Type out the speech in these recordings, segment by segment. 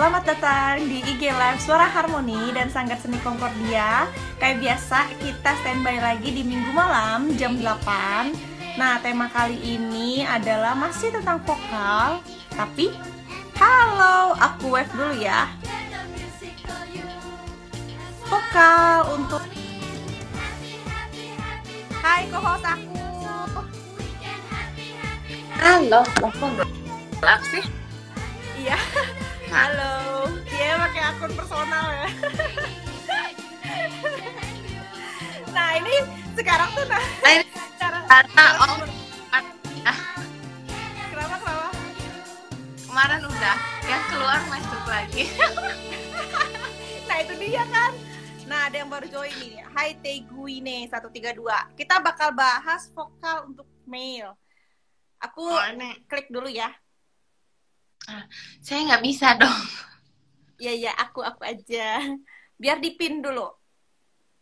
Selamat datang di IG Live Suara Harmoni dan Sanggar Seni Concordia Kayak biasa kita standby lagi di minggu malam jam 8 Nah tema kali ini adalah masih tentang vokal Tapi halo aku wave dulu ya Vokal untuk Hai co-host aku Halo, telepon gelap sih Iya Halo. Dia pakai akun personal ya. nah ini sekarang tuh nah. sekarang, karena oh, kenapa kenapa? Kemarin udah yang keluar masuk lagi. nah itu dia kan. Nah, ada yang baru join nih. Hai Teguine 132. Kita bakal bahas vokal untuk male. Aku oh, klik dulu ya saya nggak bisa dong ya ya aku aku aja biar dipin dulu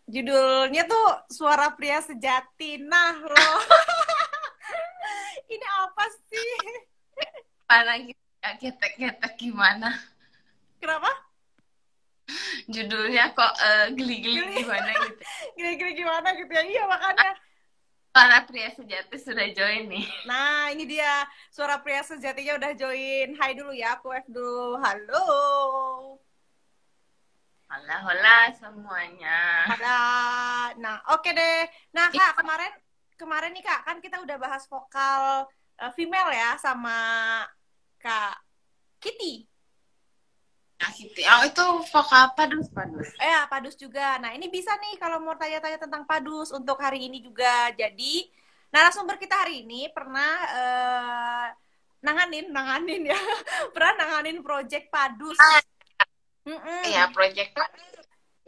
judulnya tuh suara pria sejati nah loh ini apa sih mana gitu ya, ketek ketek gimana kenapa judulnya kok uh, eh, geli geli gimana gitu geli geli gimana gitu ya iya makanya ah, Suara pria sejati sudah join nih. Nah, ini dia. Suara pria sejatinya udah join. Hai dulu ya, aku F dulu. Halo. Hola, hola semuanya. Ada. Nah, oke okay deh. Nah, Kak, iya. kemarin kemarin nih Kak, kan kita udah bahas vokal uh, female ya sama Kak Kitty. Sakiti. Oh, itu vokal padus padus. Eh, ya, padus juga. Nah, ini bisa nih kalau mau tanya-tanya tentang padus untuk hari ini juga. Jadi, narasumber kita hari ini pernah eh, nanganin, nanganin ya. pernah nanganin project padus. Ah, mm -mm. Iya, project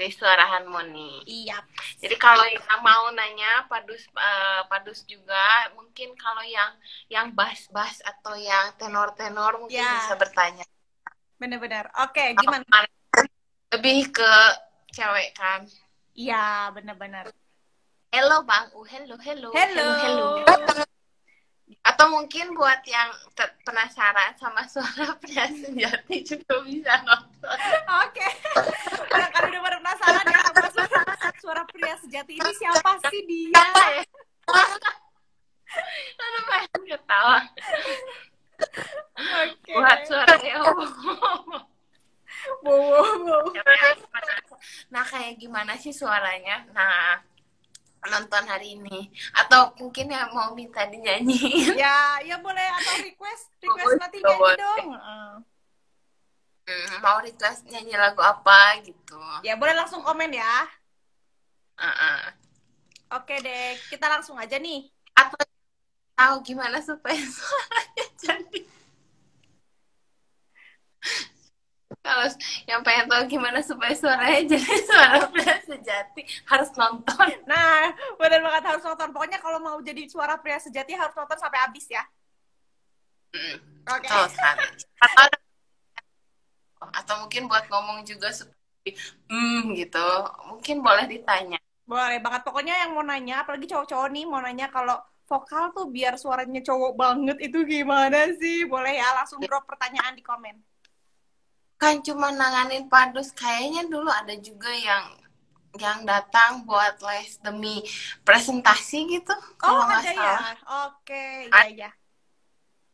di Suarahan Moni. Iya. Jadi kalau yang mau nanya padus uh, padus juga mungkin kalau yang yang bass-bass atau yang tenor-tenor mungkin yeah. bisa bertanya. Bener-bener. Oke, okay, gimana? Lebih ke cewek kan? Iya, bener-bener. Hello Bang uh hello, hello. Hello. hello, Atau mungkin buat yang penasaran sama suara pria sejati juga bisa nonton. Oke. Okay. udah pada penasaran ya sama suara, suara pria sejati ini siapa sih dia? Ya? Lalu pengen ketawa okay. buat suaranya ya wow wow ya ya nah kayak gimana sih suaranya nah nonton hari ini atau mungkin yang mau minta dinyanyi ya ya boleh atau request request oh, nanti nyanyi boleh. dong ah. hmm, mau request nyanyi lagu apa gitu ya boleh langsung komen ya uh -uh. oke deh kita langsung aja nih atau tahu gimana supaya suaranya jadi kalau yang pengen tahu gimana supaya suaranya jadi suara pria sejati harus nonton nah benar banget harus nonton pokoknya kalau mau jadi suara pria sejati harus nonton sampai habis ya mm. oke okay. atau, atau mungkin buat ngomong juga seperti hmm gitu mungkin boleh ditanya boleh banget pokoknya yang mau nanya apalagi cowok-cowok nih mau nanya kalau vokal tuh biar suaranya cowok banget itu gimana sih boleh ya langsung drop pertanyaan di komen kan cuma nanganin padus kayaknya dulu ada juga yang yang datang buat les demi presentasi gitu kalau oh, nggak ya? salah ya? oke ya ya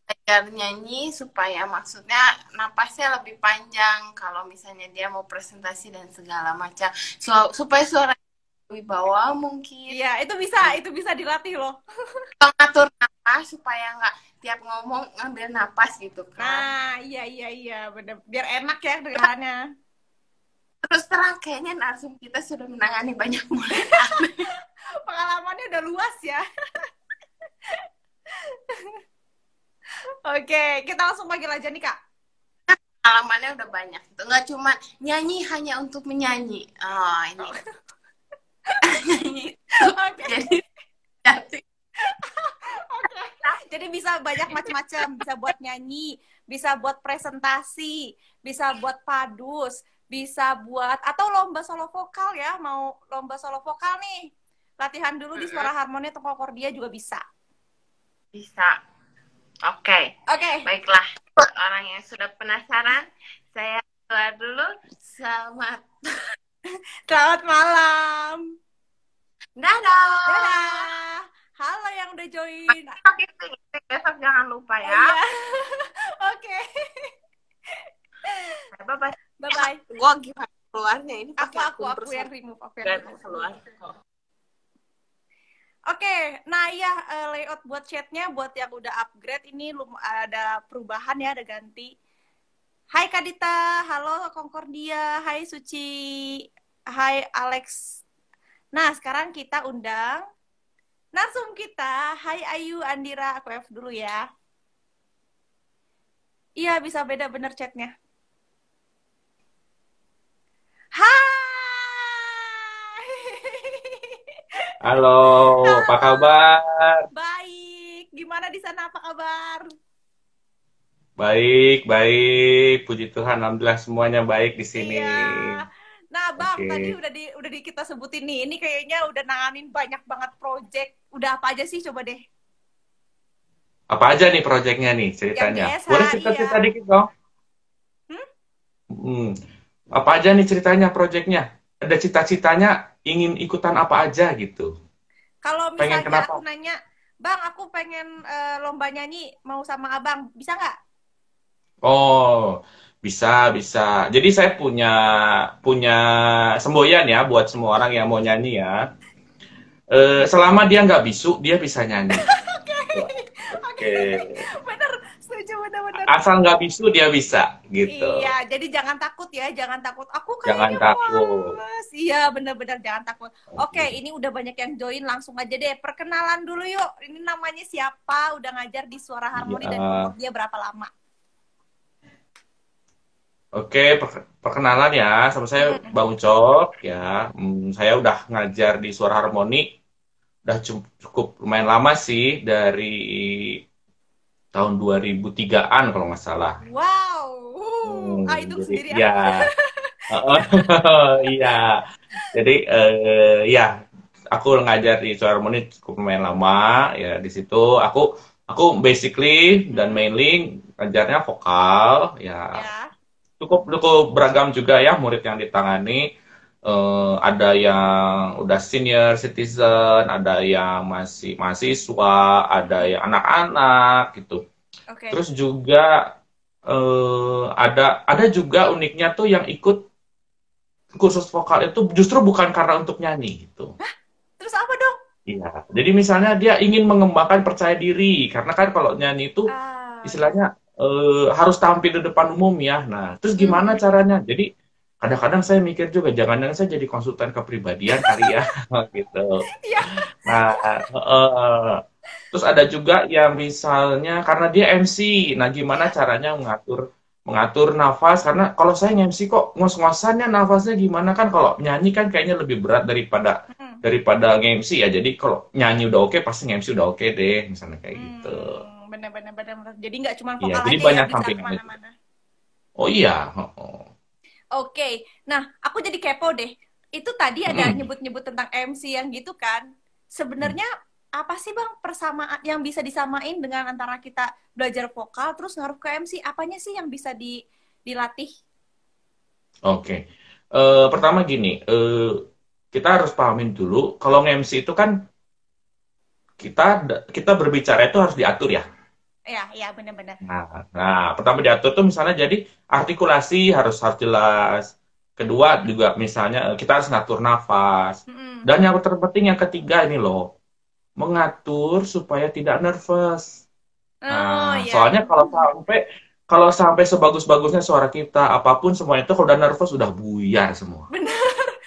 belajar nyanyi supaya maksudnya napasnya lebih panjang kalau misalnya dia mau presentasi dan segala macam so, supaya suara lebih bawah mungkin ya itu bisa itu bisa dilatih loh ngatur napas supaya nggak tiap ngomong ngambil napas gitu kan. Nah, iya iya iya, bener. Biar enak ya dengarannya. Terus terang kayaknya narsum kita sudah menangani banyak mulai Pengalamannya udah luas ya. Oke, kita langsung panggil aja nih kak. Pengalamannya udah banyak, itu nggak cuma nyanyi hanya untuk menyanyi. Oh, ini. Oh. nyanyi. Oke. Jadi, Nah, jadi bisa banyak macam-macam bisa buat nyanyi bisa buat presentasi bisa buat padus bisa buat atau lomba solo vokal ya mau lomba solo vokal nih latihan dulu di suara harmoni atau kordia juga bisa bisa oke okay. oke okay. baiklah orang yang sudah penasaran saya keluar dulu selamat selamat malam dadah dadah Halo yang udah join. Besok jangan lupa ya. Iya. Oke. Bye bye. Bye bye. Gua gimana keluarnya ini aku aku, aku yang remove aku yang keluar. Oke, okay, nah iya uh, layout buat chatnya buat yang udah upgrade ini lum ada perubahan ya, ada ganti. Hai Kadita, halo Concordia, hai Suci, hai Alex. Nah sekarang kita undang Narsum kita. Hai Ayu, Andira, aku F dulu ya. Iya, bisa beda bener chatnya. Hai! Halo, apa kabar? Baik, gimana di sana apa kabar? Baik, baik. Puji Tuhan, alhamdulillah semuanya baik di sini. Iya. Nah, Bang, okay. tadi udah di udah di kita sebutin nih. Ini kayaknya udah nanganin banyak banget project. Udah apa aja sih coba deh? Apa aja nih projectnya nih ceritanya? biasa, Boleh cerita-cerita iya. dikit dong? Hmm? hmm? Apa aja nih ceritanya projectnya? Ada cita-citanya ingin ikutan apa aja gitu? Kalau misalnya pengen aku nanya, Bang, aku pengen uh, lomba nyanyi mau sama Abang, bisa nggak? Oh, bisa, bisa. Jadi saya punya punya semboyan ya buat semua orang yang mau nyanyi ya. E, selama dia nggak bisu, dia bisa nyanyi. Oke. Oke. Benar, Asal nggak bisu dia bisa, gitu. Iya, jadi jangan takut ya, jangan takut. Aku jangan gitu, takut. Males. Iya, benar-benar jangan takut. Oke, okay. ini udah banyak yang join, langsung aja deh perkenalan dulu yuk. Ini namanya siapa? Udah ngajar di Suara Harmoni ya. dan iya. dia berapa lama? Oke, perkenalan ya, sama saya Bang Ucok ya. Hmm, saya udah ngajar di Suara Harmoni, udah cukup lumayan lama sih dari tahun 2003-an kalau nggak salah. Wow, hmm, ah itu sendiri ya. Iya, jadi uh, ya aku ngajar di Suara Harmoni cukup lumayan lama ya di situ. Aku aku basically dan mainly ngajarnya vokal ya. Yeah cukup cukup beragam juga ya murid yang ditangani uh, ada yang udah senior citizen, ada yang masih mahasiswa, ada yang anak-anak gitu. Okay. Terus juga uh, ada ada juga uniknya tuh yang ikut kursus vokal itu justru bukan karena untuk nyanyi gitu. Hah? Terus apa dong? Iya. Jadi misalnya dia ingin mengembangkan percaya diri karena kan kalau nyanyi itu uh... Ah. istilahnya uh, harus tampil di depan umum ya. Nah, terus hmm. gimana hmm. caranya? Jadi kadang-kadang saya mikir juga jangan-jangan saya jadi konsultan kepribadian kali ya oh, gitu. Ya. Nah, uh, terus ada juga yang misalnya karena dia MC, nah gimana caranya mengatur mengatur nafas karena kalau saya MC kok ngos-ngosannya nafasnya gimana kan kalau nyanyi kan kayaknya lebih berat daripada hmm. daripada MC ya. Jadi kalau nyanyi udah oke okay, pasti MC udah oke okay deh misalnya kayak gitu. hmm. gitu benar-benar. Jadi nggak cuma iya, vokal ya, jadi aja ya, banyak yang bisa kemana-mana. Oh iya. Oke, okay. nah aku jadi kepo deh. Itu tadi ada nyebut-nyebut tentang MC yang gitu kan. Sebenarnya hmm. apa sih bang persamaan yang bisa disamain dengan antara kita belajar vokal terus ngaruh ke MC? Apanya sih yang bisa di, dilatih? Oke, okay. uh, eh, pertama gini, uh, kita harus pahamin dulu kalau MC itu kan kita kita berbicara itu harus diatur ya Iya, iya benar-benar. Nah, nah, pertama diatur tuh misalnya jadi artikulasi harus harus jelas. Kedua juga misalnya eh, kita harus ngatur nafas. Mm-hmm. Dan yang terpenting yang ketiga ini loh, mengatur supaya tidak nervous. Oh, nah, iya. soalnya kalau sampai kalau sampai sebagus-bagusnya suara kita apapun semua itu kalau udah nervous udah buyar semua. Benar.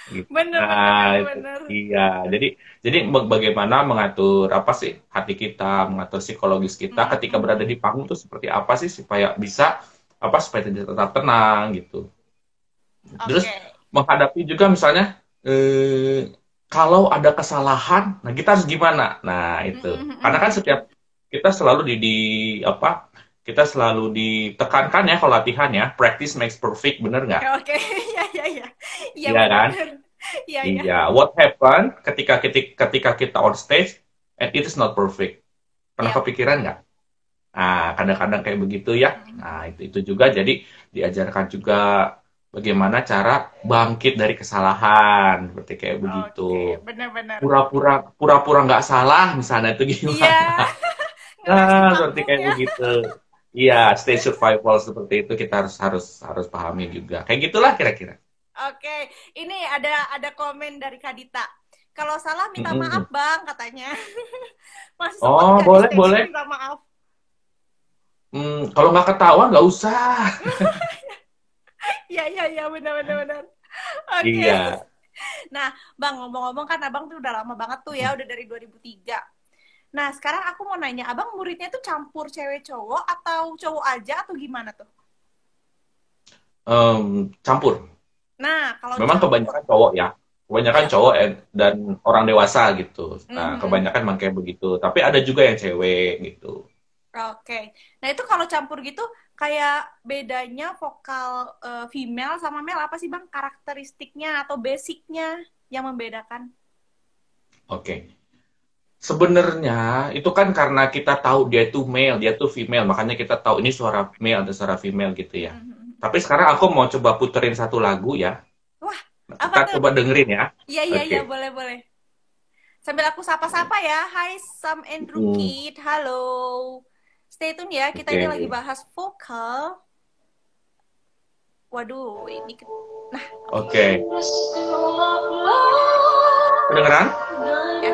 Gitu. Bener, bener, bener. Iya, jadi jadi bagaimana mengatur apa sih hati kita, mengatur psikologis kita hmm. ketika berada di panggung tuh seperti apa sih supaya bisa apa supaya tetap tenang gitu. Terus menghadapi juga misalnya eh, kalau ada kesalahan, nah kita harus gimana? Nah itu, karena kan setiap kita selalu di, di apa kita selalu ditekankan ya kalau latihan ya practice makes perfect bener nggak? Oke okay. ya ya ya ya, ya kan? Iya ya. ya. What happen ketika ketika ketika kita on stage and it is not perfect pernah ya. kepikiran nggak? Nah kadang-kadang kayak begitu ya. Hmm. Nah itu itu juga jadi diajarkan juga bagaimana cara bangkit dari kesalahan seperti kayak okay. begitu. Benar-benar. Pura-pura pura-pura nggak salah misalnya itu iya. gimana? Ya. nah seperti kayak ya. begitu. Iya, stay survival seperti itu kita harus harus harus pahami juga. Kayak gitulah kira-kira. Oke, ini ada ada komen dari Kadita. Kalau salah minta mm-hmm. maaf bang katanya. Masih oh boleh boleh. Minta maaf. Hmm, kalau nggak ketawa nggak usah. Iya iya iya benar benar benar. Oke. Okay. Iya. Nah, Bang ngomong-ngomong kan Abang tuh udah lama banget tuh ya, hmm. udah dari 2003 Nah, sekarang aku mau nanya, abang muridnya itu campur cewek cowok atau cowok aja atau gimana tuh? Um, campur. Nah, kalau memang campur. kebanyakan cowok ya, kebanyakan iya. cowok eh, dan orang dewasa gitu. Nah, mm-hmm. kebanyakan kayak begitu. Tapi ada juga yang cewek gitu. Oke, okay. nah itu kalau campur gitu kayak bedanya vokal uh, female sama male apa sih bang karakteristiknya atau basicnya yang membedakan? Oke, okay sebenarnya itu kan karena kita tahu dia itu male, dia itu female, makanya kita tahu ini suara male atau suara female gitu ya. Mm -hmm. Tapi sekarang aku mau coba puterin satu lagu ya. Wah, apa kita tuh? coba dengerin ya. Iya iya, iya okay. boleh boleh. Sambil aku sapa-sapa ya. Hai Sam and hmm. Kid, halo. Stay tune ya, kita okay. ini lagi bahas vokal. Waduh, ini nah. Oke. Okay. Kedengeran? Ya.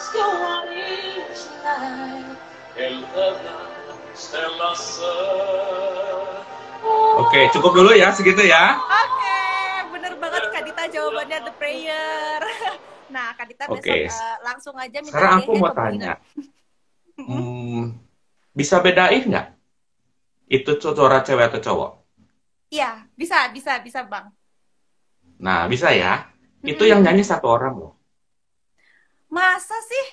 Oke, okay, Oke, cukup dulu ya, segitu ya. Oke, okay, bener banget Kak Dita jawabannya The Prayer. Nah, Kak Dita besok uh, langsung aja minta Sekarang aku mau tanya. Hmm? hmm, bisa bedain nggak? Itu suara cewek atau cowok? Iya, bisa, bisa, bisa Bang. Nah, bisa ya. Itu yang hmm. nyanyi satu orang loh. Masa sih?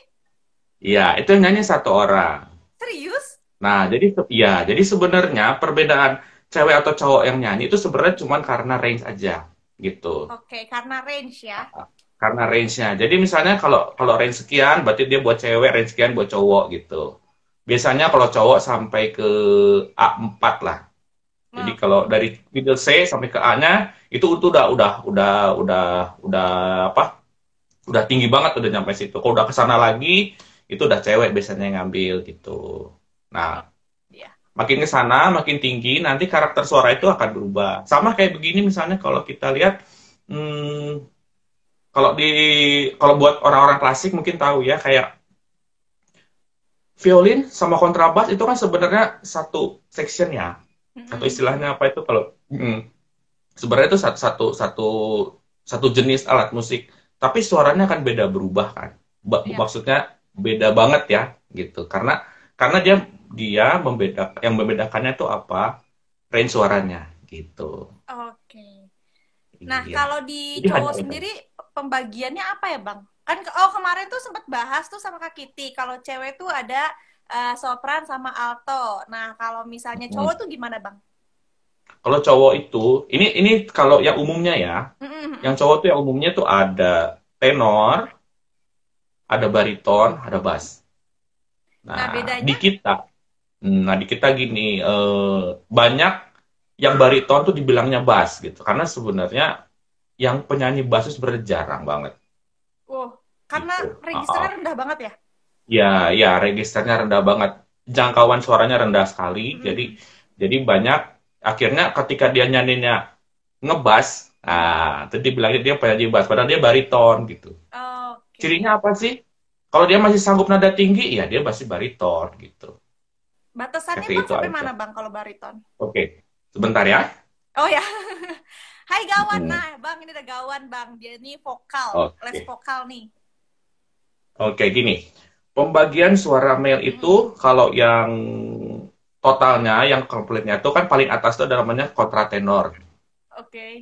Iya, itu yang nyanyi satu orang. Serius? Nah, jadi ya, jadi sebenarnya perbedaan cewek atau cowok yang nyanyi itu sebenarnya cuma karena range aja gitu. Oke, karena range ya. Ah, karena range-nya. Jadi misalnya kalau kalau range sekian berarti dia buat cewek, range sekian buat cowok gitu. Biasanya kalau cowok sampai ke A4 lah. Hmm. Jadi kalau dari middle C sampai ke A-nya itu udah udah udah udah udah apa? udah tinggi banget udah nyampe situ kalau udah ke sana lagi itu udah cewek biasanya yang ngambil gitu nah iya. makin ke sana makin tinggi nanti karakter suara itu akan berubah sama kayak begini misalnya kalau kita lihat hmm, kalau di kalau buat orang-orang klasik mungkin tahu ya kayak violin sama kontrabas itu kan sebenarnya satu section ya mm-hmm. atau istilahnya apa itu kalau hmm, sebenarnya itu satu satu satu satu jenis alat musik tapi suaranya akan beda berubah kan ba ya. maksudnya beda banget ya gitu karena karena dia dia membeda, yang membedakannya itu apa range suaranya gitu oke iya. nah iya. kalau di Jadi cowok sendiri itu. pembagiannya apa ya bang kan oh kemarin tuh sempat bahas tuh sama kak Kitty kalau cewek tuh ada uh, sopran sama alto nah kalau misalnya cowok hmm. tuh gimana bang kalau cowok itu, ini ini kalau yang umumnya ya, mm-hmm. yang cowok tuh yang umumnya tuh ada tenor, ada bariton, ada bass. Nah, nah bedanya? di kita, nah di kita gini, eh, banyak yang bariton tuh dibilangnya bass gitu, karena sebenarnya yang penyanyi bass itu sebenarnya jarang banget. Oh, karena gitu. registernya uh rendah banget ya? Ya, ya registernya rendah banget, jangkauan suaranya rendah sekali, mm-hmm. jadi jadi banyak akhirnya ketika dia nyanyinya ngebas ah, tadi bilangnya dia penyanyi bass padahal dia bariton gitu oh, okay. cirinya apa sih kalau dia masih sanggup nada tinggi ya dia masih bariton gitu batasannya bang, itu sampai aja. mana bang kalau bariton oke okay. sebentar ya oh ya Hai Gawan, hmm. nah Bang ini ada Gawan Bang, dia ini vokal, okay. les vokal nih. Oke, okay, gini. Pembagian suara male itu hmm. kalau yang totalnya yang komplitnya itu kan paling atas itu ada namanya kontratenor. Oke. Okay.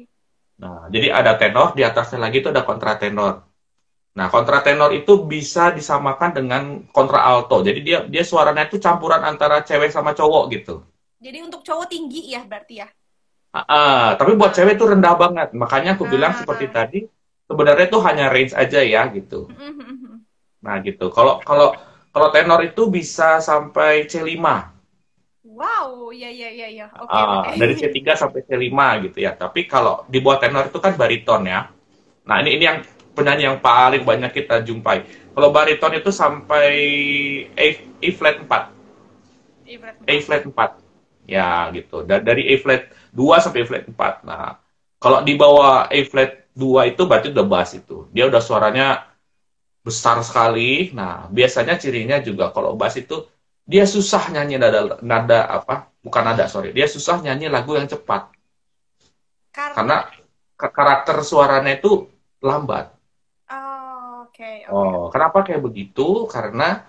Nah, jadi ada tenor, di atasnya lagi itu ada kontratenor. Nah, kontratenor itu bisa disamakan dengan kontra kontraalto. Jadi dia dia suaranya itu campuran antara cewek sama cowok gitu. Jadi untuk cowok tinggi ya berarti ya. Uh, tapi buat cewek itu rendah banget. Makanya aku uh. bilang ah. seperti tadi sebenarnya itu hanya range aja ya gitu. Uh, uh, nah, gitu. Kalau kalau kalau tenor itu bisa sampai C5. Wow, iya iya iya iya. Okay, uh, okay. Dari C3 sampai C5 gitu ya. Tapi kalau di bawah tenor itu kan bariton ya. Nah, ini ini yang penyanyi yang paling banyak kita jumpai. Kalau bariton itu sampai A, A flat 4. A flat 4. Ya, gitu. Dan Dari A flat 2 sampai A flat 4. Nah, kalau di bawah A flat 2 itu berarti udah bass itu. Dia udah suaranya besar sekali. Nah, biasanya cirinya juga kalau bass itu dia susah nyanyi nada nada apa bukan nada sorry dia susah nyanyi lagu yang cepat karena, karena karakter suaranya itu lambat okay, oh, okay. oh kenapa kayak begitu karena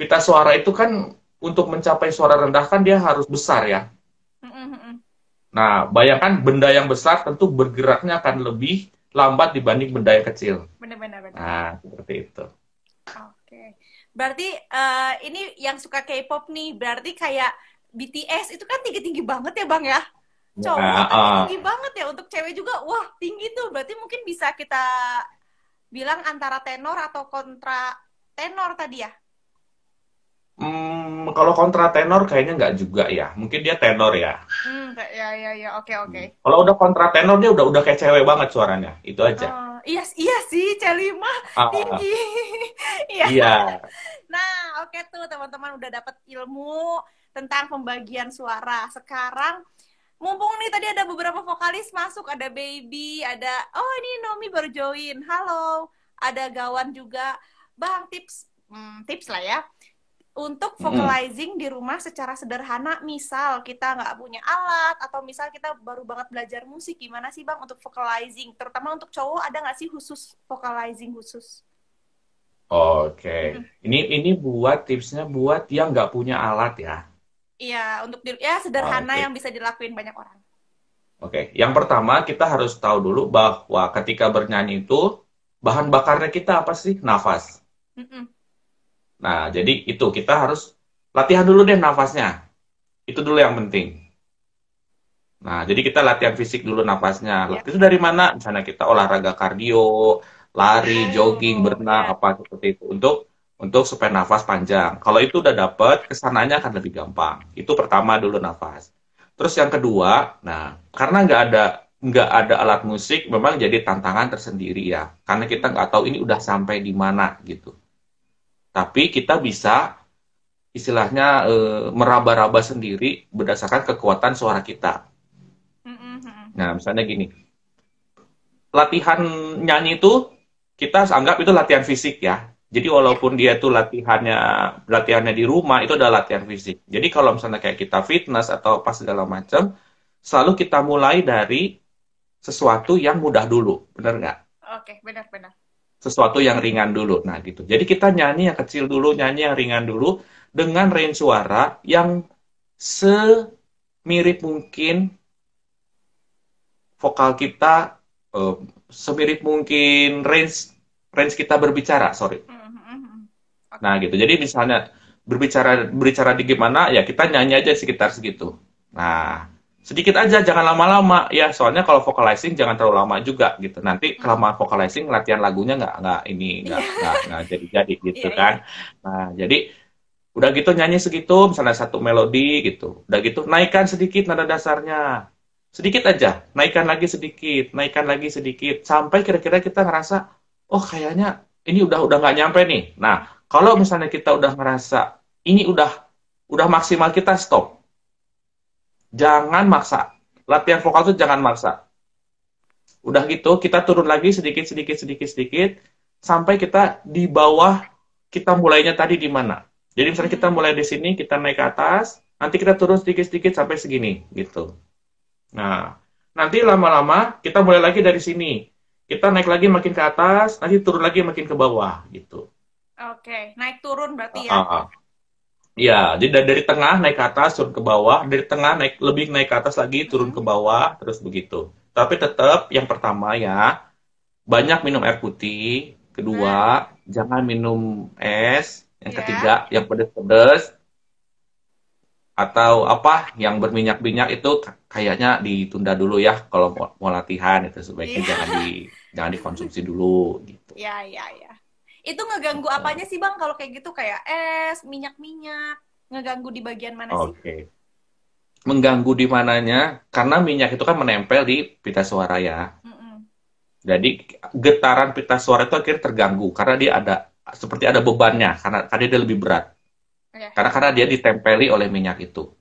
pita suara itu kan untuk mencapai suara rendah kan dia harus besar ya mm -hmm. nah bayangkan benda yang besar tentu bergeraknya akan lebih lambat dibanding benda yang kecil benar-benar nah seperti itu oke okay berarti uh, ini yang suka K-pop nih berarti kayak BTS itu kan tinggi tinggi banget ya bang ya nah, cowok uh. tinggi banget ya untuk cewek juga wah tinggi tuh berarti mungkin bisa kita bilang antara tenor atau kontra tenor tadi ya Hmm, kalau kontra tenor kayaknya nggak juga ya. Mungkin dia tenor ya. Hmm, ya ya ya. Oke okay, hmm. oke. Okay. Kalau udah kontra tenor dia udah udah kayak cewek banget suaranya. Itu aja. Uh, iya iya sih, Celima uh, ah, ah, ah. tinggi. iya. iya. Nah, oke okay tuh teman-teman udah dapat ilmu tentang pembagian suara. Sekarang mumpung nih tadi ada beberapa vokalis masuk, ada Baby, ada oh ini Nomi baru join. Halo. Ada Gawan juga. Bang tips hmm, tips lah ya untuk vocalizing mm. di rumah secara sederhana misal kita nggak punya alat atau misal kita baru banget belajar musik gimana sih bang untuk vocalizing terutama untuk cowok ada nggak sih khusus vocalizing khusus oke okay. ini ini buat tipsnya buat yang nggak punya alat ya iya untuk di, ya sederhana okay. yang bisa dilakuin banyak orang oke okay. yang pertama kita harus tahu dulu bahwa ketika bernyanyi itu bahan bakarnya kita apa sih nafas mm -mm Nah, jadi itu kita harus latihan dulu deh nafasnya. Itu dulu yang penting. Nah, jadi kita latihan fisik dulu nafasnya. Ya. Itu dari mana? Misalnya kita olahraga kardio, lari, iya, jogging, iya, berenang, iya. apa seperti itu. Untuk untuk supaya nafas panjang. Kalau itu udah dapat kesananya akan lebih gampang. Itu pertama dulu nafas. Terus yang kedua, nah karena nggak ada nggak ada alat musik, memang jadi tantangan tersendiri ya. Karena kita nggak tahu ini udah sampai di mana gitu tapi kita bisa istilahnya e, meraba-raba sendiri berdasarkan kekuatan suara kita. Nah, misalnya gini, latihan nyanyi itu kita anggap itu latihan fisik ya. Jadi walaupun dia itu latihannya latihannya di rumah itu adalah latihan fisik. Jadi kalau misalnya kayak kita fitness atau pas segala macam, selalu kita mulai dari sesuatu yang mudah dulu, benar nggak? Oke, benar-benar sesuatu yang ringan dulu. Nah, gitu. Jadi kita nyanyi yang kecil dulu, nyanyi yang ringan dulu dengan range suara yang semirip mungkin vokal kita um, semirip mungkin range range kita berbicara, sorry. Mm-hmm, mm-hmm. Nah, gitu. Jadi misalnya berbicara berbicara di gimana ya kita nyanyi aja sekitar segitu. Nah, sedikit aja jangan lama-lama ya soalnya kalau vocalizing jangan terlalu lama juga gitu nanti hmm. kelamaan vocalizing latihan lagunya nggak nggak ini nggak iya. nggak jadi-jadi gitu yeah, iya. kan nah jadi udah gitu nyanyi segitu misalnya satu melodi gitu udah gitu naikkan sedikit nada dasarnya sedikit aja naikkan lagi sedikit naikkan lagi sedikit sampai kira-kira kita ngerasa oh kayaknya ini udah udah nggak nyampe nih nah kalau misalnya kita udah ngerasa ini udah udah maksimal kita stop jangan maksa latihan vokal tuh jangan maksa udah gitu kita turun lagi sedikit sedikit sedikit sedikit sampai kita di bawah kita mulainya tadi di mana jadi misalnya kita mulai di sini kita naik ke atas nanti kita turun sedikit sedikit sampai segini gitu nah nanti lama-lama kita mulai lagi dari sini kita naik lagi makin ke atas nanti turun lagi makin ke bawah gitu oke okay. naik turun berarti ya uh ah, -huh. Ah. Ya, jadi dari, tengah naik ke atas, turun ke bawah, dari tengah naik lebih naik ke atas lagi, turun ke bawah, terus begitu. Tapi tetap yang pertama ya, banyak minum air putih. Kedua, hmm. jangan minum es. Yang yeah. ketiga, yang pedes-pedes atau apa yang berminyak-minyak itu kayaknya ditunda dulu ya kalau mau, mau latihan itu sebaiknya yeah. jangan di jangan dikonsumsi dulu gitu. Ya, yeah, ya, ya. Itu ngeganggu apanya sih Bang kalau kayak gitu kayak es, minyak-minyak, ngeganggu di bagian mana okay. sih? Oke. Mengganggu di mananya? Karena minyak itu kan menempel di pita suara ya. Mm -mm. Jadi getaran pita suara itu akhirnya terganggu karena dia ada seperti ada bebannya karena karena dia lebih berat. Okay. Karena karena dia ditempeli oleh minyak itu.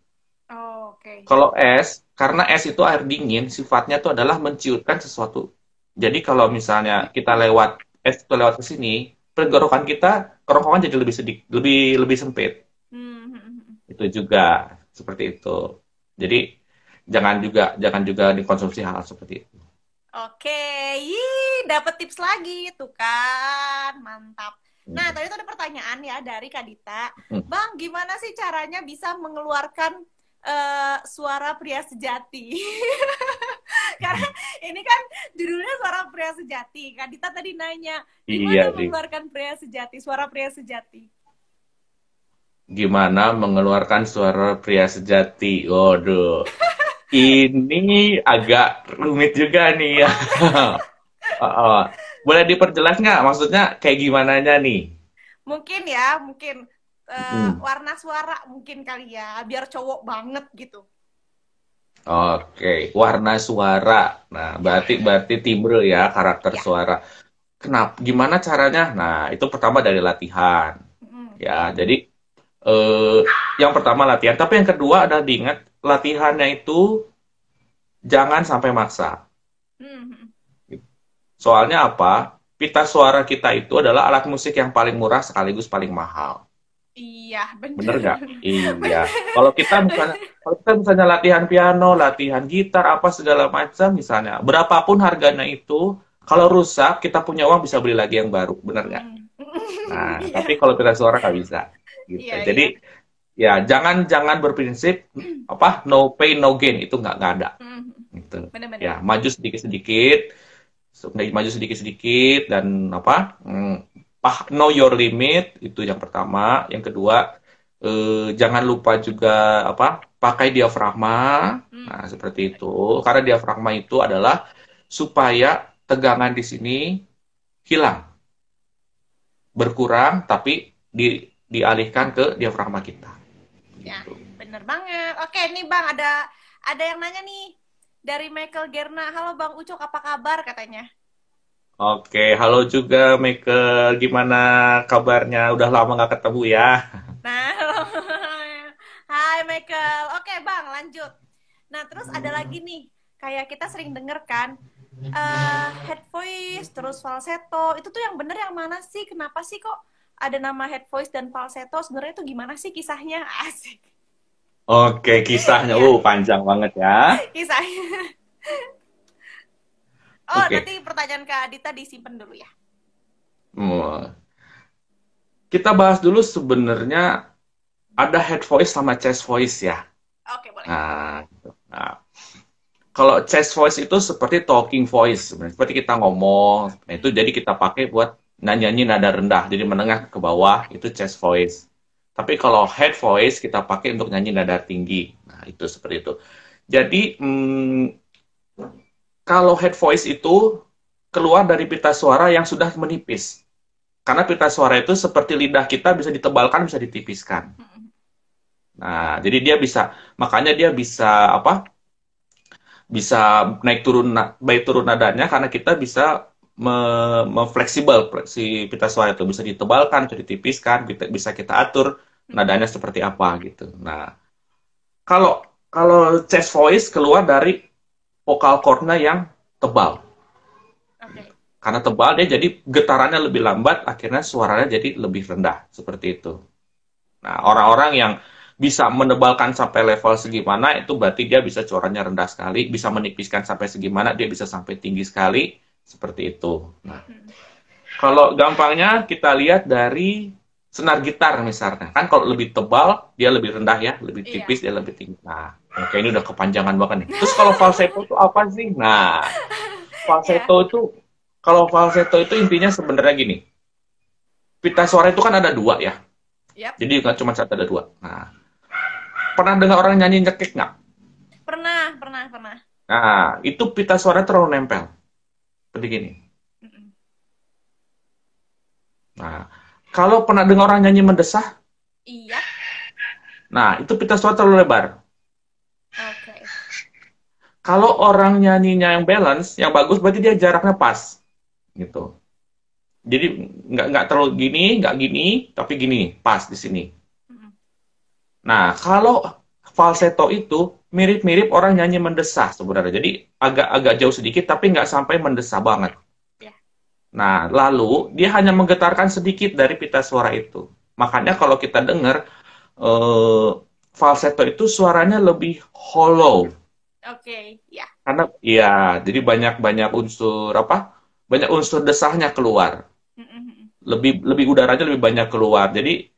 Oke. Kalau es, karena es itu air dingin, sifatnya itu adalah menciutkan sesuatu. Jadi kalau misalnya kita lewat es itu lewat ke sini, tenggorokan kita kerongkongan jadi lebih sedikit lebih lebih sempit hmm. itu juga seperti itu jadi jangan juga jangan juga dikonsumsi hal, -hal seperti itu oke dapat tips lagi tuh kan mantap Nah, hmm. tadi itu ada pertanyaan ya dari Kadita. Hmm. Bang, gimana sih caranya bisa mengeluarkan uh, suara pria sejati. Karena ini kan judulnya suara pria sejati. Kak Dita tadi nanya, gimana iya, mengeluarkan pria sejati, suara pria sejati? Gimana mengeluarkan suara pria sejati? Waduh. ini agak rumit juga nih ya. oh, oh. Boleh diperjelas nggak? Maksudnya kayak gimana nih? Mungkin ya, mungkin uh, hmm. warna suara mungkin kali ya biar cowok banget gitu oke okay. warna suara nah berarti iya. berarti timbre ya karakter ya. suara kenapa gimana caranya nah itu pertama dari latihan hmm. ya jadi eh, yang pertama latihan tapi yang kedua ada diingat latihannya itu jangan sampai maksa hmm. soalnya apa pita suara kita itu adalah alat musik yang paling murah sekaligus paling mahal Iya, bener. Bener gak? Iya. Kalau kita misalnya, kalau kita misalnya latihan piano, latihan gitar, apa segala macam misalnya, berapapun harganya itu, kalau rusak kita punya uang bisa beli lagi yang baru, bener nggak? Hmm. Nah, iya. tapi kalau kita seorang nggak bisa. Gitu. Iya, Jadi iya. ya jangan jangan berprinsip apa no pain no gain itu nggak nggak ada. Hmm. Gitu. Bener -bener. Ya maju sedikit sedikit, maju sedikit sedikit dan apa? Hmm, know your limit itu yang pertama, yang kedua eh, jangan lupa juga apa pakai diafragma, hmm. nah seperti itu karena diafragma itu adalah supaya tegangan di sini hilang berkurang tapi di, dialihkan ke diafragma kita. Ya, gitu. bener banget. Oke, ini Bang ada ada yang nanya nih dari Michael Gerna. Halo Bang Ucok, apa kabar katanya? Oke, halo juga Michael. Gimana kabarnya? Udah lama nggak ketemu ya? Nah, halo. Hai Michael. Oke Bang, lanjut. Nah, terus ada lagi nih. Kayak kita sering denger kan, uh, head voice, terus falsetto. Itu tuh yang bener yang mana sih? Kenapa sih kok ada nama head voice dan falsetto? Sebenarnya itu gimana sih kisahnya? Asik. Oke, kisahnya. Iya. Uh, panjang banget ya. Kisahnya. Oh, okay. nanti pertanyaan Kak Adita disimpan dulu ya. Kita bahas dulu sebenarnya ada head voice sama chest voice ya. Oke, okay, boleh. Nah, gitu. nah. Kalau chest voice itu seperti talking voice, sebenarnya seperti kita ngomong. Nah, itu jadi kita pakai buat nyanyi nada rendah, jadi menengah ke bawah itu chest voice. Tapi kalau head voice kita pakai untuk nyanyi nada tinggi. Nah, itu seperti itu. Jadi hmm, kalau head voice itu keluar dari pita suara yang sudah menipis. Karena pita suara itu seperti lidah kita bisa ditebalkan, bisa ditipiskan. Mm-hmm. Nah, jadi dia bisa, makanya dia bisa apa? Bisa naik turun, baik turun nadanya karena kita bisa memfleksibel me si pita suara itu bisa ditebalkan, bisa ditipiskan, bisa kita atur mm-hmm. nadanya seperti apa gitu. Nah, kalau kalau chest voice keluar dari vokal cordnya yang tebal. Karena tebal dia jadi getarannya lebih lambat, akhirnya suaranya jadi lebih rendah seperti itu. Nah orang-orang yang bisa menebalkan sampai level segimana itu berarti dia bisa suaranya rendah sekali, bisa menipiskan sampai segimana dia bisa sampai tinggi sekali seperti itu. Nah, hmm. kalau gampangnya kita lihat dari senar gitar misalnya kan kalau lebih tebal dia lebih rendah ya lebih iya. tipis iya. dia lebih tinggi nah oke ini udah kepanjangan banget nih terus kalau falsetto itu apa sih nah falsetto iya. itu kalau falsetto itu intinya sebenarnya gini pita suara itu kan ada dua ya yep. jadi nggak cuma satu ada dua nah pernah dengar orang nyanyi nyekik nggak pernah pernah pernah nah itu pita suara terlalu nempel seperti gini nah kalau pernah dengar orang nyanyi mendesah? Iya. Nah, itu pita suara terlalu lebar. Oke. Kalau orang nyanyinya yang balance, yang bagus, berarti dia jaraknya pas, gitu. Jadi nggak nggak terlalu gini, nggak gini, tapi gini, pas di sini. Nah, kalau falsetto itu mirip-mirip orang nyanyi mendesah sebenarnya. Jadi agak agak jauh sedikit, tapi nggak sampai mendesah banget. Nah, lalu dia hanya menggetarkan sedikit dari pita suara itu. Makanya kalau kita dengar uh, falsetto itu suaranya lebih hollow. Oke, okay, ya. Yeah. Karena ya, jadi banyak-banyak unsur apa? Banyak unsur desahnya keluar. Lebih lebih udaranya lebih banyak keluar. Jadi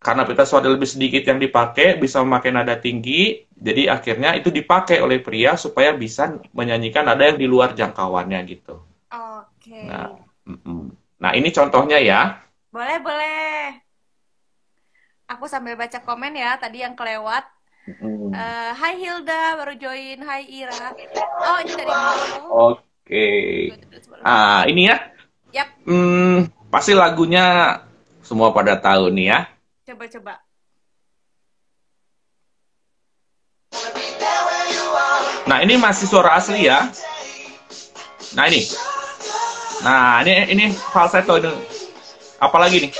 karena pita suara lebih sedikit yang dipakai bisa memakai nada tinggi, jadi akhirnya itu dipakai oleh pria supaya bisa menyanyikan nada yang di luar jangkauannya gitu. Oke. Okay. Nah, Nah, ini contohnya ya. Boleh, boleh. Aku sambil baca komen ya, tadi yang kelewat. Hai eh, Uh, Hilda, baru join. Hai Ira. Oh, ini dari Oke. Okay. Ah, ini ya. Yap. Hmm, pasti lagunya semua pada tahu nih ya. Coba-coba. Nah, ini masih suara asli ya. Nah, ini. Nah, ini ini falsetto itu. Apalagi nih?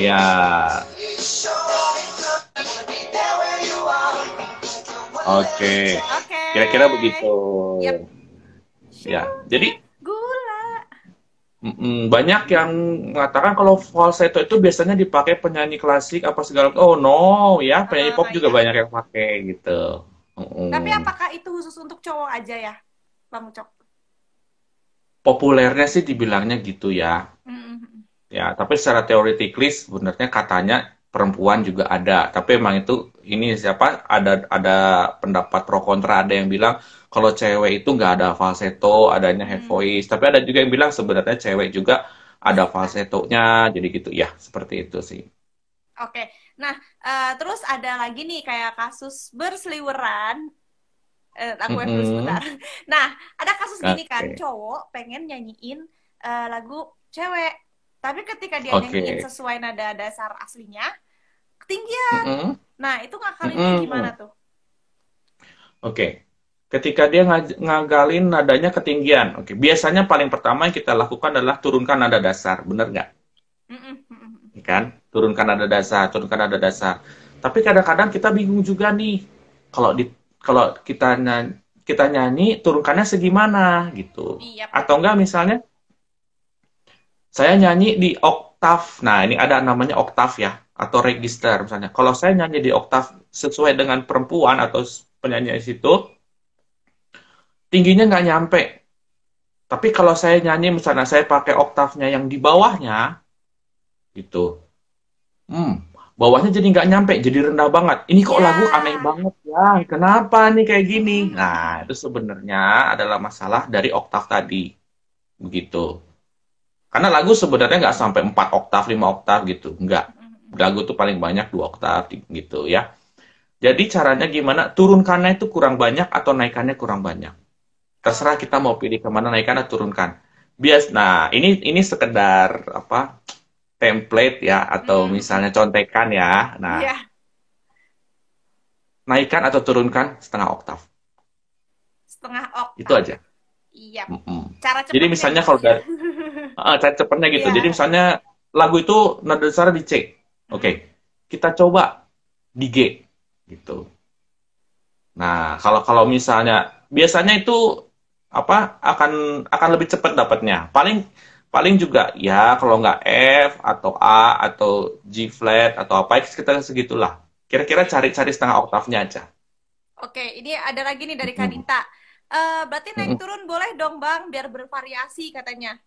Ya. Oke. Okay. Kira-kira begitu. Yep. Ya. Jadi banyak yang mengatakan kalau falsetto itu biasanya dipakai penyanyi klasik apa segala oh no ya penyanyi uh, pop iya. juga banyak yang pakai gitu tapi apakah itu khusus untuk cowok aja ya bang Ucok populernya sih dibilangnya gitu ya mm-hmm. ya tapi secara teoritiklis sebenarnya katanya perempuan juga ada tapi emang itu ini siapa ada ada pendapat pro kontra ada yang bilang kalau cewek itu nggak ada falsetto adanya head hmm. voice hmm. tapi ada juga yang bilang sebenarnya cewek juga ada falsettonya jadi gitu ya seperti itu sih oke okay. nah uh, terus ada lagi nih kayak kasus berseliweran uh, aku mm -hmm. sebentar nah ada kasus okay. gini kan cowok pengen nyanyiin uh, lagu cewek tapi ketika dia okay. nyanyiin sesuai nada dasar aslinya ketinggian mm -hmm Nah, itu ngakalinnya mm. gimana tuh? Oke. Okay. Ketika dia ngagalin nadanya ketinggian. Oke, okay. biasanya paling pertama yang kita lakukan adalah turunkan nada dasar, benar nggak? mm -hmm. Kan? Turunkan nada dasar, turunkan nada dasar. Tapi kadang-kadang kita bingung juga nih. Kalau di kalau kita nyanyi, kita nyanyi turunkannya segimana gitu. Iya, Atau enggak misalnya saya nyanyi di oktav. Nah, ini ada namanya oktav ya atau register misalnya. Kalau saya nyanyi di oktav sesuai dengan perempuan atau penyanyi situ, tingginya nggak nyampe. Tapi kalau saya nyanyi misalnya saya pakai oktavnya yang di bawahnya, gitu, hmm, bawahnya jadi nggak nyampe, jadi rendah banget. Ini kok ya. lagu aneh banget ya, kenapa nih kayak gini? Nah, itu sebenarnya adalah masalah dari oktav tadi, begitu. Karena lagu sebenarnya nggak sampai 4 oktav, 5 oktav gitu, nggak dagu tuh paling banyak dua oktav gitu ya. Jadi caranya gimana? Turunkannya itu kurang banyak atau naikannya kurang banyak. Terserah kita mau pilih kemana naikkan atau turunkan. Bias, nah ini ini sekedar apa template ya atau hmm. misalnya contekan ya. Nah, yeah. naikkan atau turunkan setengah oktav. Setengah oktav. Itu aja. Iya. Mm -mm. Cara cepatnya. Jadi misalnya kalau dari, uh, cara cepatnya gitu. Yeah. Jadi misalnya lagu itu nada dasar di C. Oke, okay, kita coba di G gitu. Nah, kalau kalau misalnya biasanya itu apa akan akan lebih cepat dapatnya. Paling paling juga ya kalau nggak F atau A atau G flat atau apa sekitar segitulah. Kira-kira cari-cari setengah oktavnya aja. Oke, ini ada lagi nih dari Kanita. Uh, eh, berarti naik turun boleh dong bang biar bervariasi katanya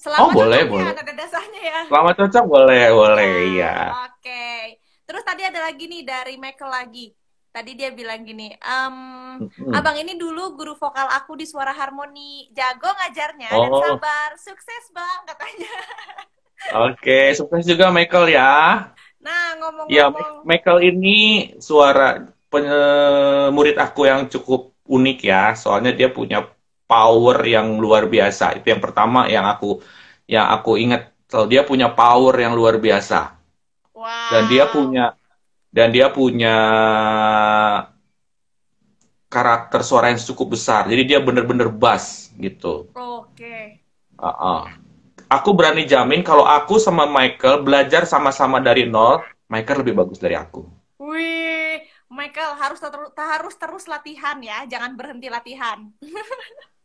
selamat oh boleh boleh. Ada dasarnya ya. Selama cocok boleh ah, boleh ya ya. Oke. Okay. Terus tadi ada lagi nih dari Michael lagi. Tadi dia bilang gini, um, hmm abang ini dulu guru vokal aku di Suara Harmoni, jago ngajarnya oh. dan sabar, sukses bang katanya. Oke, okay, sukses juga Michael ya. Nah ngomong-ngomong, ya Michael ini suara murid aku yang cukup unik ya, soalnya dia punya power yang luar biasa. Itu yang pertama yang aku yang aku ingat. So, dia punya power yang luar biasa. Wow. Dan dia punya dan dia punya karakter suara yang cukup besar. Jadi dia bener-bener bass gitu. Oke. Okay. Uh -uh. Aku berani jamin kalau aku sama Michael belajar sama-sama dari nol, Michael lebih bagus dari aku. Wih, Michael harus terus harus terus latihan ya, jangan berhenti latihan.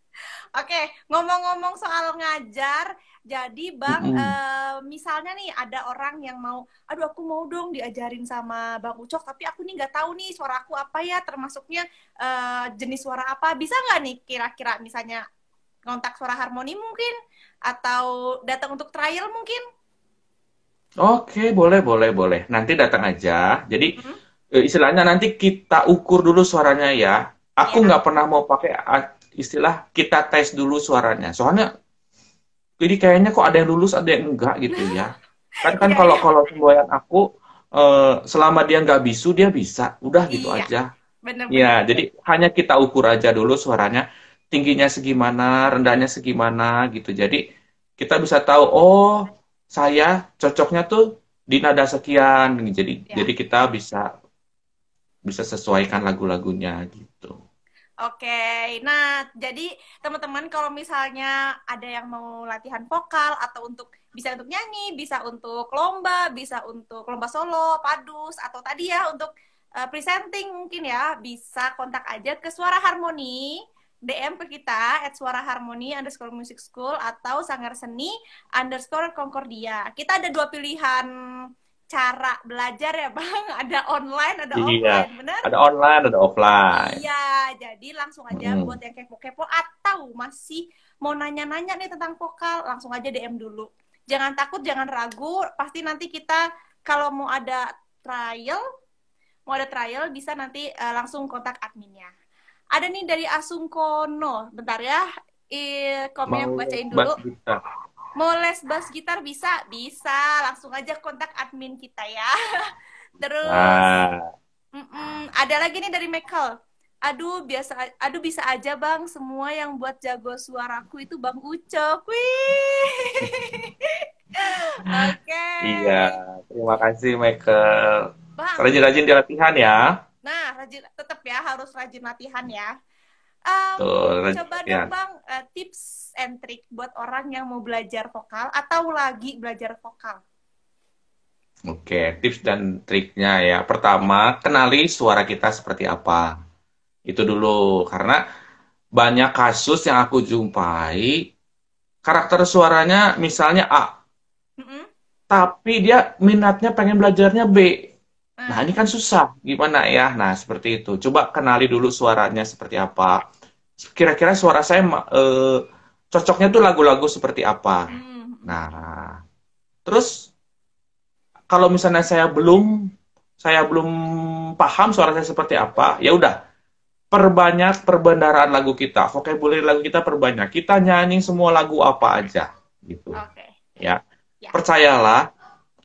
Oke, ngomong-ngomong soal ngajar, jadi Bang, mm -hmm. misalnya nih ada orang yang mau, aduh aku mau dong diajarin sama Bang Ucok, tapi aku nih nggak tahu nih suara aku apa ya, termasuknya eh, jenis suara apa, bisa nggak nih kira-kira misalnya kontak suara harmoni mungkin, atau datang untuk trial mungkin? Oke, boleh, boleh, boleh. Nanti datang aja. Jadi mm istilahnya nanti kita ukur dulu suaranya ya. Aku iya. nggak yeah. pernah mau pakai istilah kita tes dulu suaranya. Soalnya jadi kayaknya kok ada yang lulus ada yang enggak gitu ya. Kan kan iya, kalau iya. kalau semboyan aku uh, selama dia nggak bisu dia bisa, udah gitu iya. aja. Iya, Ya, jadi hanya kita ukur aja dulu suaranya tingginya segimana, rendahnya segimana gitu. Jadi kita bisa tahu oh saya cocoknya tuh di nada sekian. Jadi ya. jadi kita bisa bisa sesuaikan lagu-lagunya gitu. Oke, okay. nah jadi teman-teman kalau misalnya ada yang mau latihan vokal atau untuk bisa untuk nyanyi, bisa untuk lomba, bisa untuk lomba solo, padus atau tadi ya untuk uh, presenting mungkin ya bisa kontak aja ke Suara Harmoni DM ke kita at suara harmoni underscore music school atau sanggar seni underscore concordia. Kita ada dua pilihan cara belajar ya bang ada online ada iya. offline benar ada online ada offline iya jadi langsung aja hmm. buat yang kepo-kepo atau masih mau nanya-nanya nih tentang vokal langsung aja dm dulu jangan takut jangan ragu pasti nanti kita kalau mau ada trial mau ada trial bisa nanti uh, langsung kontak adminnya ada nih dari Asungkono bentar ya I, komen bacain dulu Mau les bass gitar bisa? Bisa. Langsung aja kontak admin kita ya. Terus ah. ada lagi nih dari Michael. Aduh, biasa aduh bisa aja, Bang. Semua yang buat jago suaraku itu Bang Ucok. Wih. Oke. Okay. Iya, terima kasih Michael. Rajin-rajin di latihan ya. Nah, rajin tetap ya harus rajin latihan ya. Um, Tuh, coba ya. dong ya. bang uh, tips and trick buat orang yang mau belajar vokal atau lagi belajar vokal. Oke, okay, tips dan triknya ya. Pertama, kenali suara kita seperti apa. Itu dulu, karena banyak kasus yang aku jumpai, karakter suaranya misalnya A, mm -hmm. tapi dia minatnya pengen belajarnya B. Nah, ini kan susah. Gimana ya? Nah, seperti itu. Coba kenali dulu suaranya seperti apa. Kira-kira suara saya eh, cocoknya tuh lagu-lagu seperti apa. Nah, terus kalau misalnya saya belum saya belum paham suara saya seperti apa, ya udah perbanyak perbendaraan lagu kita, boleh lagu kita perbanyak. Kita nyanyi semua lagu apa aja gitu. Okay. Ya. ya. Percayalah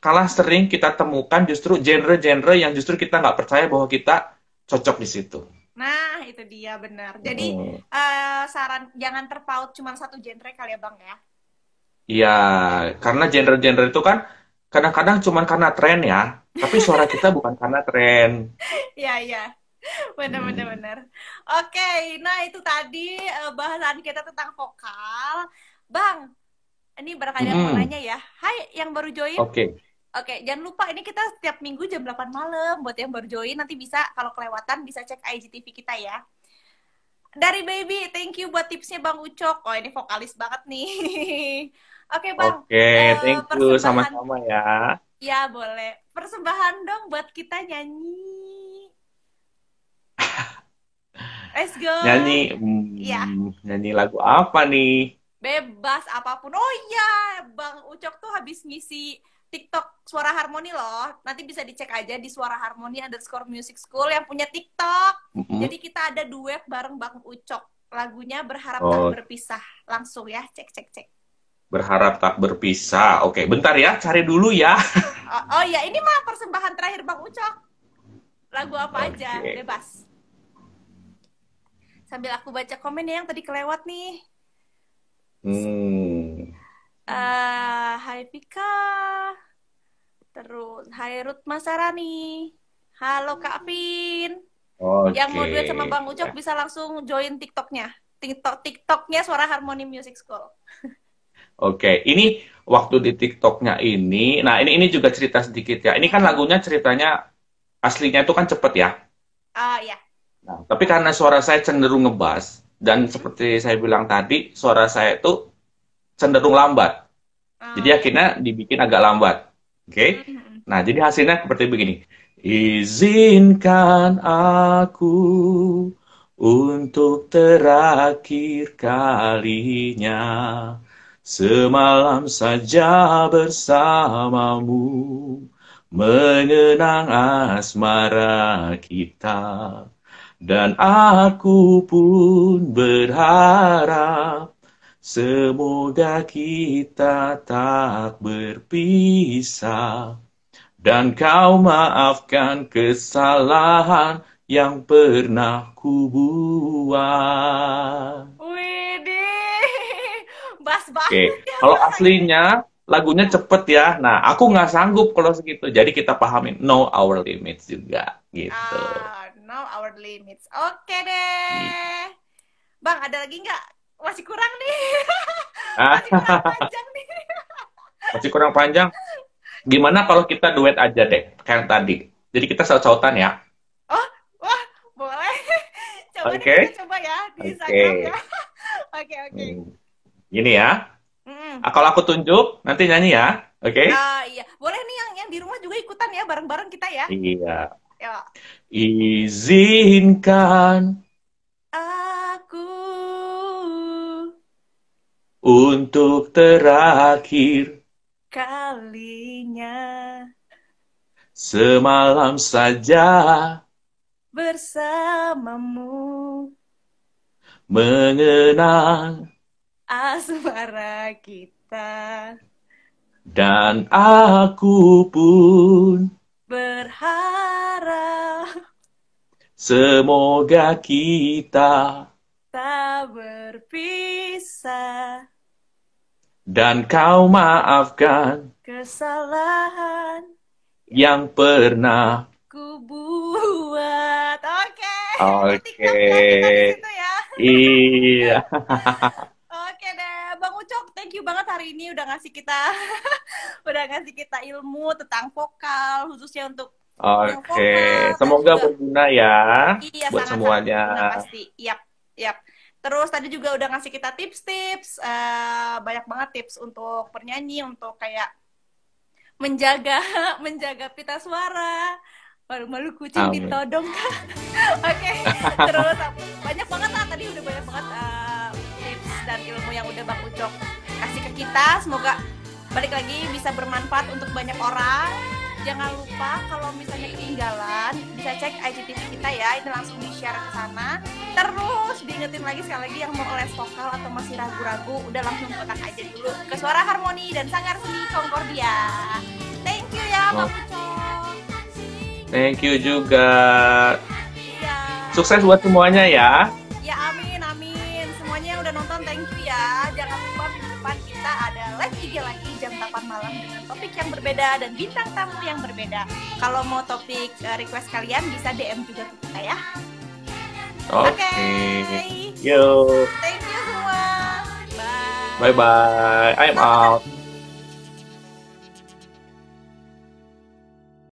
kalah sering kita temukan justru genre-genre yang justru kita nggak percaya bahwa kita cocok di situ. Nah, itu dia benar. Jadi hmm. uh, saran jangan terpaut cuma satu genre kali ya, Bang ya. Iya, karena genre-genre itu kan kadang-kadang cuma karena tren ya, tapi suara kita bukan karena tren. Iya, iya. Benar, hmm. benar, Hmm. Oke, nah itu tadi uh, bahasan kita tentang vokal. Bang, ini berkaitan hmm. ya. Hai, yang baru join. Oke. Okay. Oke, jangan lupa ini kita setiap minggu jam 8 malam buat yang baru join nanti bisa kalau kelewatan bisa cek IGTV kita ya. Dari baby, thank you buat tipsnya Bang Ucok. Oh, ini vokalis banget nih. Oke, okay, Bang. Oke, okay, uh, eh, thank you sama-sama ya. Ya, boleh. Persembahan dong buat kita nyanyi. Let's go. Nyanyi. ya. Nyanyi lagu apa nih? Bebas apapun. Oh iya, Bang Ucok tuh habis ngisi TikTok Suara Harmoni loh. Nanti bisa dicek aja di Suara Harmoni underscore Music School yang punya TikTok. Mm -hmm. Jadi kita ada duet bareng Bang Ucok. Lagunya Berharap oh. Tak Berpisah. Langsung ya, cek cek cek. Berharap Tak Berpisah. Oke, bentar ya, cari dulu ya. oh, oh ya, ini mah persembahan terakhir Bang Ucok. Lagu apa okay. aja, bebas. Sambil aku baca komen ya yang tadi kelewat nih. Hmm. Eh, hai Vika, terus Hai Ruth Masarani, halo Kak Vin. Okay. Yang mau duet sama Bang Ucok bisa langsung join TikToknya. TikTok TikToknya Suara Harmoni Music School. Oke, okay. ini waktu di TikToknya ini, nah ini ini juga cerita sedikit ya. Ini kan lagunya ceritanya aslinya itu kan cepet ya. Ah uh, ya. Nah, tapi karena suara saya cenderung ngebas dan seperti saya bilang tadi, suara saya itu cenderung lambat. Jadi ah. akhirnya dibikin agak lambat. Oke? Okay? Hmm, hmm, hmm. Nah, jadi hasilnya seperti begini. Izinkan aku untuk terakhir kalinya semalam saja bersamamu mengenang asmara kita dan aku pun berharap Semoga kita tak berpisah dan kau maafkan kesalahan yang pernah kubuat. Widih, bas banget. Oke, ya, okay. kalau aslinya lagunya cepet ya. Nah, aku nggak sanggup kalau segitu. Jadi kita pahamin no our limits juga gitu. uh, ah, No our limits. Oke okay deh. Hmm. Bang, ada lagi nggak masih kurang nih. masih kurang ah. panjang nih. masih kurang panjang. Gimana kalau kita duet aja deh, kayak yang tadi. Jadi kita saut-sautan ya. Oh, wah, boleh. coba okay. kita coba ya di okay. ya. Oke, okay, oke. Okay. Hmm. Gini ya. Mm. Kalau aku tunjuk, nanti nyanyi ya. Oke? Okay? Uh, iya. Boleh nih yang yang di rumah juga ikutan ya bareng-bareng kita ya. Iya. Yo. Izinkan untuk terakhir kalinya semalam saja bersamamu mengenang asmara kita dan aku pun berharap semoga kita tak berpisah dan kau maafkan kesalahan yang pernah ku buat. Oke. Oke. Ya. Iya. Oke deh, Bang Ucok, thank you banget hari ini udah ngasih kita udah ngasih kita ilmu tentang vokal khususnya untuk Oke, okay. semoga berguna ya iya, buat sangat, semuanya. Sangat berguna, pasti. Yap, yap. Terus tadi juga udah ngasih kita tips-tips, uh, banyak banget tips untuk bernyanyi, untuk kayak menjaga menjaga pita suara. Malu-malu kucing Amin. ditodong kan. Oke. Terus banyak banget lah tadi udah banyak banget uh, tips dan ilmu yang udah Bang Ucok kasih ke kita. Semoga balik lagi bisa bermanfaat untuk banyak orang jangan lupa kalau misalnya ketinggalan bisa cek IGTV kita ya itu langsung di share ke sana terus diingetin lagi sekali lagi yang mau les vokal atau masih ragu-ragu udah langsung kontak aja dulu ke suara harmoni dan sanggar seni Concordia thank you ya Pak oh. thank you juga iya. sukses buat semuanya ya ya amin amin semuanya yang udah nonton thank you ya jangan lupa minggu depan kita ada live IG lagi jam 8 malam topik yang berbeda dan bintang tamu yang berbeda. Kalau mau topik eh, request kalian bisa DM juga ke kita ya. Oke. Okay. Yo. Thank you semua. Bye. Bye bye. I'm out.